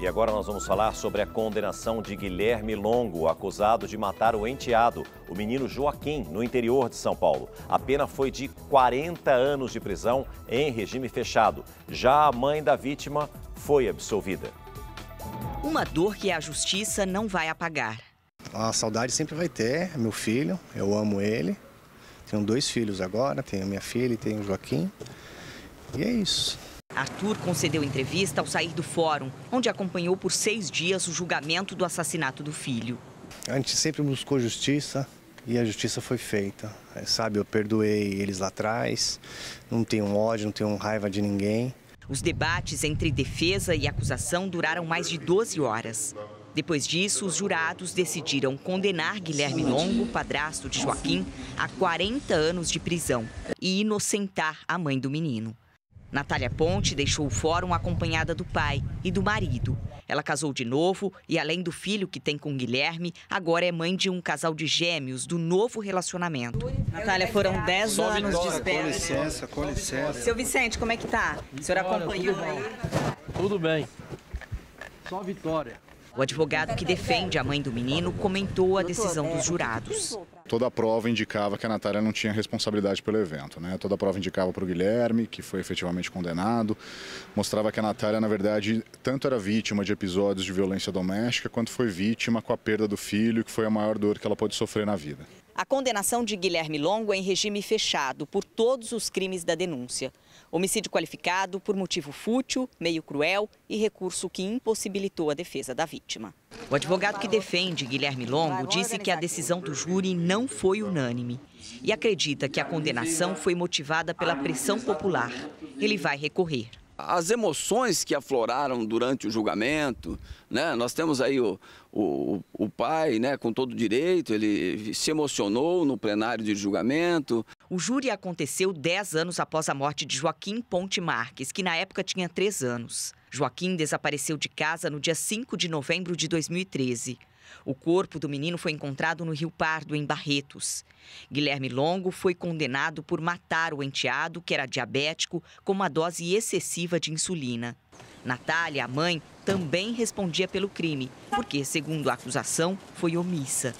E agora nós vamos falar sobre a condenação de Guilherme Longo, acusado de matar o enteado, o menino Joaquim, no interior de São Paulo. A pena foi de 40 anos de prisão em regime fechado. Já a mãe da vítima foi absolvida. Uma dor que a justiça não vai apagar. A saudade sempre vai ter, é meu filho, eu amo ele. Tenho dois filhos agora, tenho minha filha e tenho o Joaquim. E é isso. Arthur concedeu entrevista ao sair do fórum, onde acompanhou por seis dias o julgamento do assassinato do filho. A gente sempre buscou justiça e a justiça foi feita. É, sabe, eu perdoei eles lá atrás, não tenho ódio, não tenho raiva de ninguém. Os debates entre defesa e acusação duraram mais de 12 horas. Depois disso, os jurados decidiram condenar Guilherme Longo, padrasto de Joaquim, a 40 anos de prisão e inocentar a mãe do menino. Natália Ponte deixou o fórum acompanhada do pai e do marido. Ela casou de novo e, além do filho que tem com Guilherme, agora é mãe de um casal de gêmeos do novo relacionamento. Natália, foram 10 anos vitória, de espera. Com né? licença, com licença. Seu Vicente, como é que tá? o senhor acompanhou tudo bem. Tudo bem. Só vitória. O advogado que defende a mãe do menino comentou a decisão dos jurados toda a prova indicava que a Natália não tinha responsabilidade pelo evento. Né? Toda a prova indicava para o Guilherme, que foi efetivamente condenado. Mostrava que a Natália, na verdade, tanto era vítima de episódios de violência doméstica, quanto foi vítima com a perda do filho, que foi a maior dor que ela pôde sofrer na vida a condenação de Guilherme Longo é em regime fechado por todos os crimes da denúncia. Homicídio qualificado por motivo fútil, meio cruel e recurso que impossibilitou a defesa da vítima. O advogado que defende Guilherme Longo disse que a decisão do júri não foi unânime e acredita que a condenação foi motivada pela pressão popular. Ele vai recorrer as emoções que afloraram durante o julgamento, né? Nós temos aí o, o, o pai, né, com todo direito, ele se emocionou no plenário de julgamento. O júri aconteceu 10 anos após a morte de Joaquim Ponte Marques, que na época tinha 3 anos. Joaquim desapareceu de casa no dia 5 de novembro de 2013. O corpo do menino foi encontrado no Rio Pardo, em Barretos. Guilherme Longo foi condenado por matar o enteado, que era diabético, com uma dose excessiva de insulina. Natália, a mãe, também respondia pelo crime, porque, segundo a acusação, foi omissa.